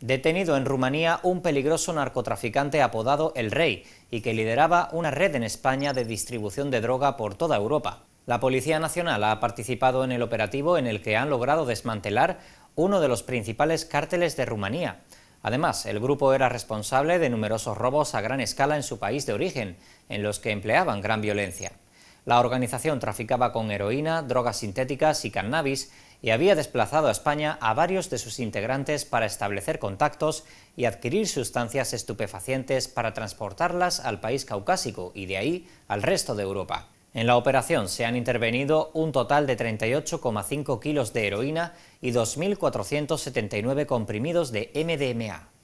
Detenido en Rumanía un peligroso narcotraficante apodado El Rey y que lideraba una red en España de distribución de droga por toda Europa. La Policía Nacional ha participado en el operativo en el que han logrado desmantelar uno de los principales cárteles de Rumanía. Además, el grupo era responsable de numerosos robos a gran escala en su país de origen, en los que empleaban gran violencia. La organización traficaba con heroína, drogas sintéticas y cannabis y había desplazado a España a varios de sus integrantes para establecer contactos y adquirir sustancias estupefacientes para transportarlas al país caucásico y de ahí al resto de Europa. En la operación se han intervenido un total de 38,5 kilos de heroína y 2.479 comprimidos de MDMA.